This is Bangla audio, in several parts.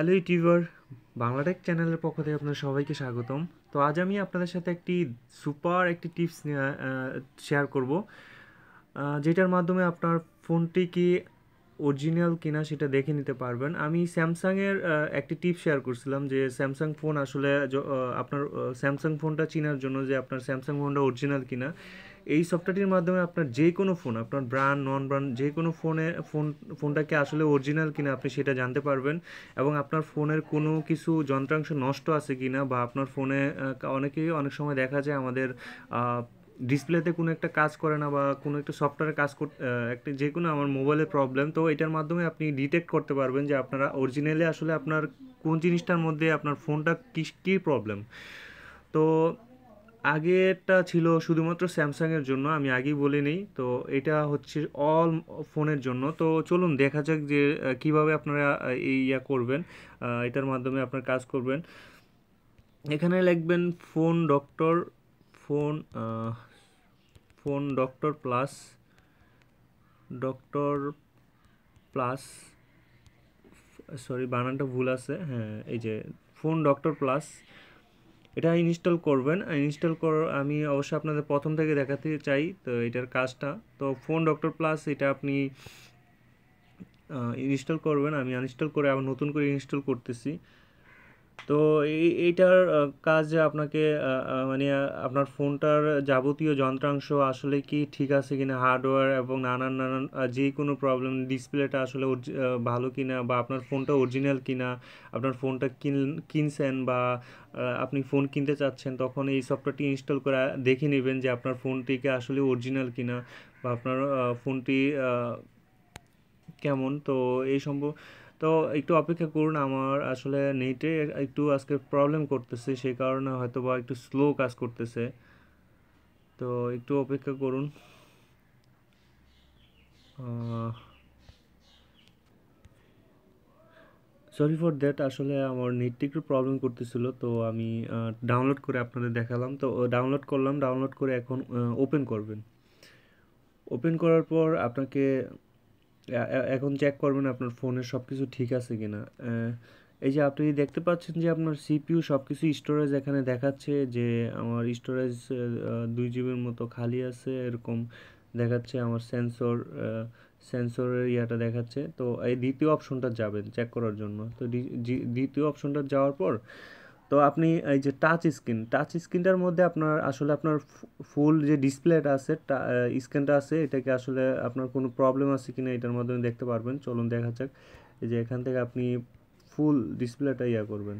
হ্যালো ইউটিউবার বাংলাটেক চ্যানেলের পক্ষ থেকে আপনার সবাইকে স্বাগতম তো আজ আমি আপনাদের সাথে একটি সুপার একটি টিপস শেয়ার করব যেটার মাধ্যমে আপনার ফোনটি কি অরিজিনাল কিনা সেটা দেখে নিতে পারবেন আমি স্যামসাংয়ের একটি টিপ শেয়ার করছিলাম যে স্যামসাং ফোন আসলে আপনার স্যামসাং ফোনটা চিনার জন্য যে আপনার স্যামসাং ফোনটা অরিজিনাল কিনা এই সফটওয়্যারটির মাধ্যমে আপনার যে কোনো ফোন আপনার ব্র্যান্ড নন ব্র্যান্ড যে কোনো ফোনে ফোন ফোনটাকে আসলে অরিজিনাল কিনা আপনি সেটা জানতে পারবেন এবং আপনার ফোনের কোনো কিছু যন্ত্রাংশ নষ্ট আছে কি না বা আপনার ফোনে অনেকেই অনেক সময় দেখা যায় আমাদের ডিসপ্লেতে কোনো একটা কাজ করে না বা কোনো একটা সফটওয়্যারে কাজ একটা যে কোনো আমার মোবাইলে প্রবলেম তো এটার মাধ্যমে আপনি ডিটেক্ট করতে পারবেন যে আপনারা অরিজিনালি আসলে আপনার কোন জিনিসটার মধ্যে আপনার ফোনটা কী কী প্রবলেম তো আগেরটা ছিল শুধুমাত্র স্যামসাংয়ের জন্য আমি আগেই বলে নিই তো এটা হচ্ছে অল ফোনের জন্য তো চলুন দেখা যাক যে কিভাবে আপনারা এই ইয়া করবেন এটার মাধ্যমে আপনার কাজ করবেন এখানে লিখবেন Phone Doctor Phone Phone Doctor Plus Doctor Plus sorry বানানটা ভুল আছে হ্যাঁ এই যে ফোন ডক্টর প্লাস এটা ইনস্টল করবেন ইনস্টল কর আমি অবশ্যই আপনাদের প্রথম থেকে দেখাতে চাই তো এটার কাজটা তো ফোন ডক্টর প্লাস এটা আপনি ইনস্টল করবেন আমি আনইনস্টল করে আবার নতুন করে ইনস্টল করতেছি তো এইটার কাজ আপনাকে মানে আপনার ফোনটার যাবতীয় যন্ত্রাংশ আসলে কি ঠিক আছে কিনা হার্ডওয়্যার এবং নানান নানান যে কোনো প্রবলেম ডিসপ্লেটা আসলে ভালো কিনা বা আপনার ফোনটা অরিজিনাল কিনা আপনার ফোনটা কিন কিনছেন বা আপনি ফোন কিনতে চাচ্ছেন তখন এই সফটওয়্যারটি ইনস্টল করে দেখে নেবেন যে আপনার ফোনটিকে আসলে অরিজিনাল কিনা বা আপনার ফোনটি কেমন তো এই সম্ভব তো একটু অপেক্ষা করুন আমার আসলে নেটে একটু আজকে প্রবলেম করতেছে সেই কারণে হয়তো বা একটু স্লো কাজ করতেছে তো একটু অপেক্ষা করুন সরি ফর দ্যাট আসলে আমার নেটটি একটু প্রবলেম করতেছিল তো আমি ডাউনলোড করে আপনাদের দেখালাম তো ডাউনলোড করলাম ডাউনলোড করে এখন ওপেন করবেন ওপেন করার পর আপনাকে এখন চেক করবেন আপনার ফোনের সব কিছু ঠিক আছে কি না এই যে আপনি দেখতে পাচ্ছেন যে আপনার সিপিইউ সব কিছু স্টোরেজ এখানে দেখাচ্ছে যে আমার স্টোরেজ দুই জিবির মতো খালি আছে এরকম দেখাচ্ছে আমার সেন্সর সেন্সরের ইয়াটা দেখাচ্ছে তো এই দ্বিতীয় অপশনটা যাবেন চেক করার জন্য তো দ্বিতীয় অপশনটা যাওয়ার পর তো আপনি এই যে টাচ স্ক্রিন টাচ স্ক্রিনটার মধ্যে আপনার আসলে আপনার ফুল যে ডিসপ্লেটা আছে স্ক্রিনটা আছে এটাকে আসলে আপনার কোনো প্রবলেম আছে কিনা এটার মাধ্যমে দেখতে পারবেন চলুন দেখা যাক এই যে এখান থেকে আপনি ফুল ডিসপ্লেটা ইয়া করবেন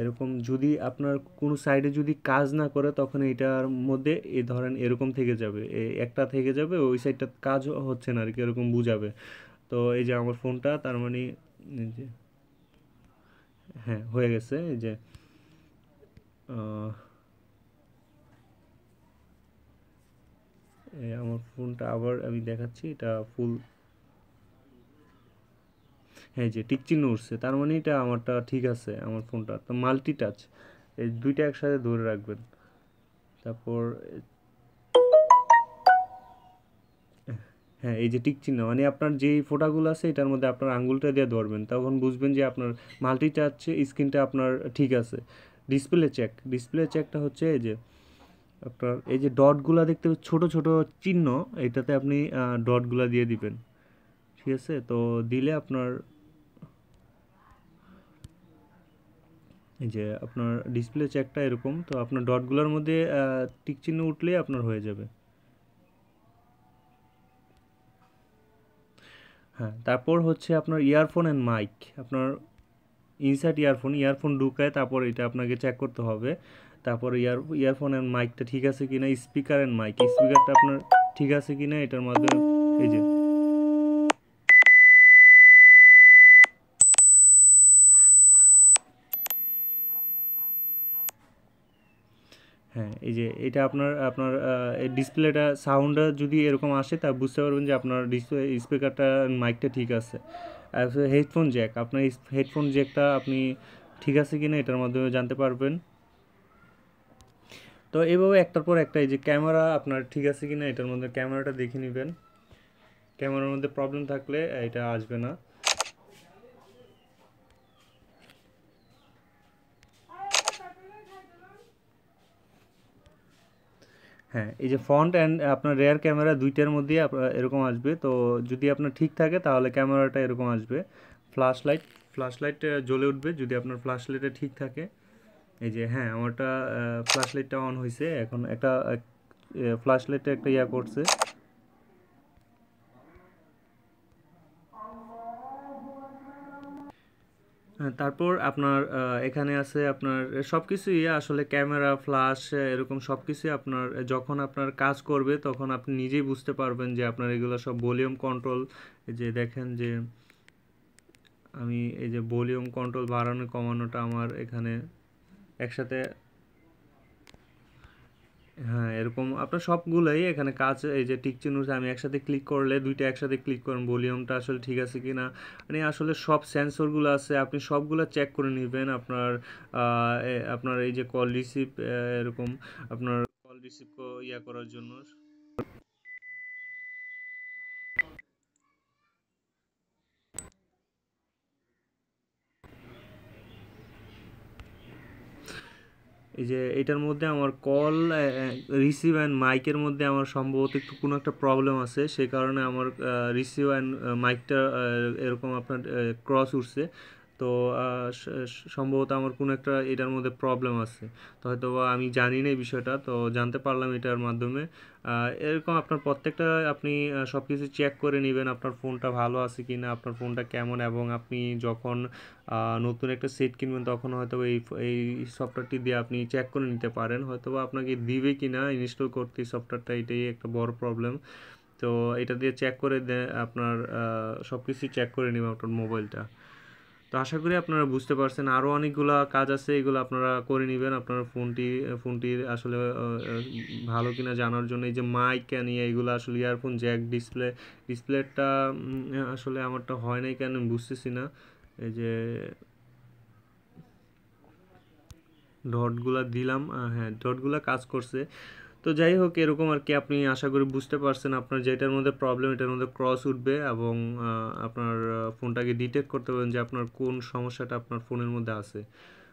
এরকম যদি আপনার কোনো সাইডে যদি কাজ না করে তখন এটার মধ্যে এ ধরেন এরকম থেকে যাবে একটা থেকে যাবে ওই সাইডটা কাজ হচ্ছে না আর কি এরকম বুঝাবে তো এই যে আমার ফোনটা তার মানে হ্যাঁ হয়ে গেছে এই যে আমার ফোনটা আবার আমি দেখাচ্ছি এটা ফুল হ্যাঁ যে টিক চিহ্ন উঠছে তার মানে এটা আমারটা ঠিক আছে আমার ফোনটা তো মাল্টি টাচ এই দুইটা একসাথে ধরে রাখবেন তারপর হ্যাঁ এই যে টিক চিহ্ন মানে আপনার যেই ফোটাগুলো আছে এটার মধ্যে আপনার আঙুলটা দিয়ে ধরবেন তখন বুঝবেন যে আপনার মাল্টি টাচে স্ক্রিনটা আপনার ঠিক আছে ডিসপ্লে চেক ডিসপ্লে চেকটা হচ্ছে এই যে আপনার এই যে ডটগুলো দেখতে ছোট ছোট চিহ্ন এটাতে আপনি ডটগুলো দিয়ে দিবেন ঠিক আছে তো দিলে আপনার এই যে আপনার ডিসপ্লে চেকটা এরকম তো আপনার ডটগুলোর মধ্যে টিক চিহ্ন উঠলে আপনার হয়ে যাবে হ্যাঁ তারপর হচ্ছে আপনার ইয়ারফোন অ্যান্ড মাইক আপনার ইনসার্ট ইয়ারফোন ইয়ারফোন ঢুকায় তারপর এটা আপনাকে চেক করতে হবে তারপর ইয়ার ইয়ারফোন অ্যান্ড মাইকটা ঠিক আছে কি না স্পিকার অ্যান্ড মাইক স্পিকারটা আপনার ঠিক আছে কি না এটার মাধ্যমে এই যে হ্যাঁ এই যে এটা আপনার আপনার ডিসপ্লেটা সাউন্ড যদি এরকম আসে তা বুঝতে পারবেন যে আপনার ডিসপ্লে স্পিকারটা মাইকটা ঠিক আছে আর হেডফোন জ্যাক আপনার হেডফোন জ্যাকটা আপনি ঠিক আছে কি না এটার মাধ্যমে জানতে পারবেন তো এভাবে একটার পর একটা এই যে ক্যামেরা আপনার ঠিক আছে কি না এটার মধ্যে ক্যামেরাটা দেখে নেবেন ক্যামেরার মধ্যে প্রবলেম থাকলে এটা আসবে না হ্যাঁ এই যে ফ্রন্ট অ্যান্ড আপনার রেয়ার ক্যামেরা দুইটার মধ্যে এরকম আসবে তো যদি আপনার ঠিক থাকে তাহলে ক্যামেরাটা এরকম আসবে ফ্ল্যাশ লাইট ফ্ল্যাশ লাইট জ্বলে উঠবে যদি আপনার ফ্ল্যাশ লাইটটা ঠিক থাকে এই যে হ্যাঁ আমারটা ফ্ল্যাশ লাইটটা অন হয়েছে এখন একটা ফ্ল্যাশ লাইটটা একটা ইয়া করছে তারপর আপনার এখানে আছে আপনার সব কিছুই আসলে ক্যামেরা ফ্লাশ এরকম সব কিছুই আপনার যখন আপনার কাজ করবে তখন আপনি নিজেই বুঝতে পারবেন যে আপনার এগুলো সব ভলিউম কন্ট্রোল যে দেখেন যে আমি এই যে ভলিউম কন্ট্রোল বাড়ানো কমানোটা আমার এখানে একসাথে হ্যাঁ এরকম আপনার সবগুলোই এখানে কাজ এই যে টিক চিহ্নটা আমি একসাথে ক্লিক করলে দুইটা একসাথে ক্লিক করেন ভলিউমটা আসলে ঠিক আছে কি না মানে আসলে সব সেন্সরগুলো আছে আপনি সবগুলো চেক করে নেবেন আপনার আপনার এই যে কল রিসিভ এরকম আপনার কল রিসিভ ইয়া করার জন্য এই যে এটার মধ্যে আমার কল রিসিভ অ্যান্ড মাইকের মধ্যে আমার সম্ভবত একটু কোনো একটা প্রবলেম আছে সেই কারণে আমার রিসিভ অ্যান্ড মাইকটা এরকম আপনার ক্রস উঠছে তো সম্ভবত আমার কোনো একটা এটার মধ্যে প্রবলেম আছে তো হয়তো বা আমি জানি না এই বিষয়টা তো জানতে পারলাম এটার মাধ্যমে এরকম আপনার প্রত্যেকটা আপনি সব কিছু চেক করে নেবেন আপনার ফোনটা ভালো আছে কি না আপনার ফোনটা কেমন এবং আপনি যখন নতুন একটা সেট কিনবেন তখন হয়তো এই এই সফটওয়্যারটি দিয়ে আপনি চেক করে নিতে পারেন হয়তো বা আপনাকে দিবে কি না ইনস্টল করতে সফটওয়্যারটা এটাই একটা বড় প্রবলেম তো এটা দিয়ে চেক করে আপনার সব কিছু চেক করে নেবেন আপনার মোবাইলটা তো আশা করি আপনারা বুঝতে পারছেন আরও অনেকগুলো কাজ আছে এগুলো আপনারা করে নেবেন আপনার ফোনটি ফোনটির আসলে ভালো কিনা জানার জন্য এই যে মাইক কেন এগুলো আসলে ইয়ারফোন জ্যাক ডিসপ্লে ডিসপ্লেটা আসলে আমারটা হয় নাই কেন বুঝতেছি না এই যে ডটগুলা দিলাম হ্যাঁ ডটগুলা কাজ করছে তো যাই হোক এরকম আর কি আপনি আশা করি বুঝতে পারছেন আপনার যেটার মধ্যে প্রবলেম এটার মধ্যে ক্রস উঠবে এবং আপনার ফোনটাকে ডিটেক্ট করতে পারবেন যে আপনার কোন সমস্যাটা আপনার ফোনের মধ্যে আছে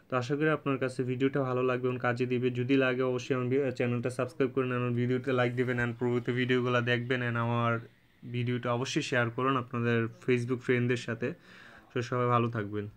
তো আশা করি আপনার কাছে ভিডিওটা ভালো লাগবে এবং কাজে দিবে যদি লাগে অবশ্যই আমার চ্যানেলটা সাবস্ক্রাইব করে নেন ভিডিওতে লাইক দেবেন অ্যান্ড প্রভৃতি ভিডিওগুলো দেখবেন অ্যান্ড আমার ভিডিওটা অবশ্যই শেয়ার করুন আপনাদের ফেসবুক ফ্রেন্ডদের সাথে তো সবাই ভালো থাকবেন